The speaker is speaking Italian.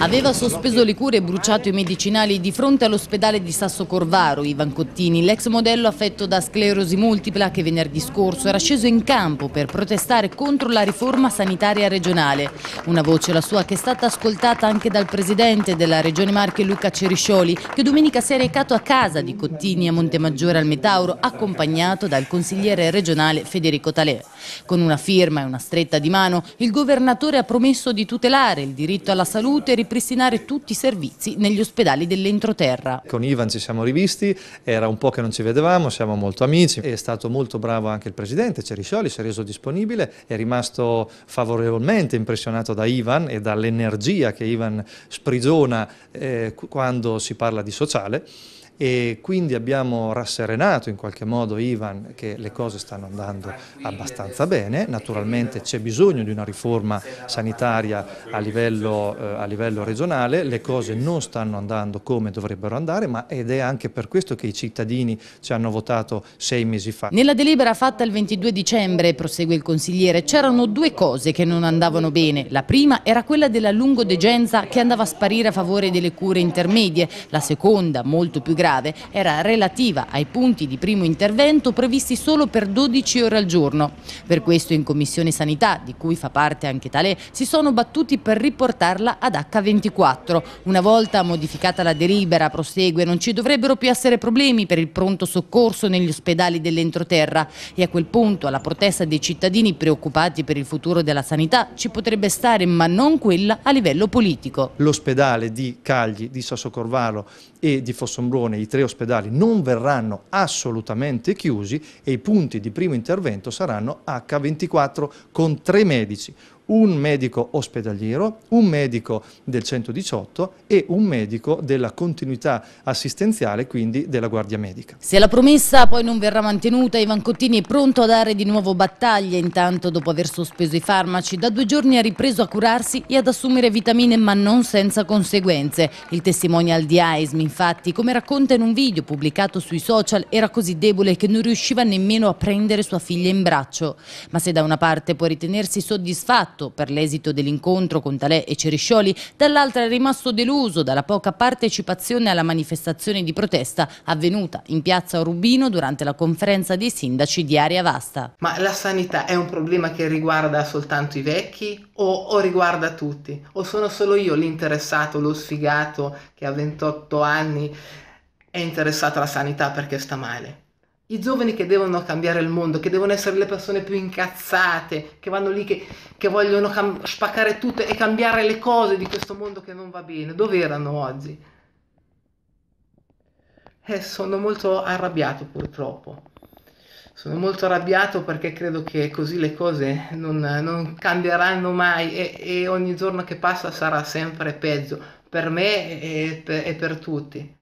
Aveva sospeso le cure e bruciato i medicinali di fronte all'ospedale di Sasso Corvaro, Ivan Cottini, l'ex modello affetto da sclerosi multipla che venerdì scorso era sceso in campo per protestare contro la riforma sanitaria regionale. Una voce la sua che è stata ascoltata anche dal presidente della regione Marche Luca Ceriscioli che domenica si è recato a casa di Cottini a Montemaggiore al Metauro accompagnato dal consigliere regionale Federico Talè. Con una firma e una stretta di mano il governatore ha promesso di tutelare il diritto alla salute e ripristinare tutti i servizi negli ospedali dell'entroterra. Con Ivan ci siamo rivisti, era un po' che non ci vedevamo, siamo molto amici, è stato molto bravo anche il presidente Ceriscioli, si è reso disponibile, è rimasto favorevolmente impressionato da Ivan e dall'energia che Ivan sprigiona eh, quando si parla di sociale e quindi abbiamo rasserenato in qualche modo Ivan che le cose stanno andando abbastanza bene, naturalmente c'è bisogno di una riforma sanitaria a livello, eh, a livello regionale, le cose non stanno andando come dovrebbero andare ma ed è anche per questo che i cittadini ci hanno votato sei mesi fa. Nella delibera fatta il 22 dicembre, prosegue il consigliere, c'erano due cose che non andavano bene, la prima era quella della lungodegenza che andava a sparire a favore delle cure intermedie, la seconda, molto più grave, grave era relativa ai punti di primo intervento previsti solo per 12 ore al giorno. Per questo in Commissione Sanità, di cui fa parte anche Tale, si sono battuti per riportarla ad H24. Una volta modificata la delibera, prosegue, non ci dovrebbero più essere problemi per il pronto soccorso negli ospedali dell'entroterra e a quel punto alla protesta dei cittadini preoccupati per il futuro della sanità ci potrebbe stare, ma non quella a livello politico. L'ospedale di Cagli, di Sassocorvalo e di Fossombrone i tre ospedali non verranno assolutamente chiusi e i punti di primo intervento saranno H24 con tre medici, un medico ospedaliero, un medico del 118 e un medico della continuità assistenziale, quindi della guardia medica. Se la promessa poi non verrà mantenuta, Ivan Cottini è pronto a dare di nuovo battaglia. Intanto, dopo aver sospeso i farmaci, da due giorni ha ripreso a curarsi e ad assumere vitamine, ma non senza conseguenze. Il testimonial di AISM, infatti, come racconta in un video pubblicato sui social, era così debole che non riusciva nemmeno a prendere sua figlia in braccio. Ma se da una parte può ritenersi soddisfatto, indignato esatto, per l'esito dell'incontro con Talè e Ceriscioli, dall'altra è rimasto deluso dalla poca partecipazione alla manifestazione di protesta avvenuta in piazza Rubino durante la conferenza dei sindaci di Aria Vasta. Ma la sanità è un problema che riguarda soltanto i vecchi o, o riguarda tutti? O sono solo io l'interessato, lo sfigato che a 28 anni è interessato alla sanità perché sta male? i giovani che devono cambiare il mondo, che devono essere le persone più incazzate, che vanno lì, che, che vogliono cam- spaccare tutto e cambiare le cose di questo mondo che non va bene, dove erano oggi? Eh, sono molto arrabbiato purtroppo. Sono molto arrabbiato perché credo che così le cose non, non cambieranno mai e, e, ogni giorno che passa sarà sempre peggio per me e per, e per tutti.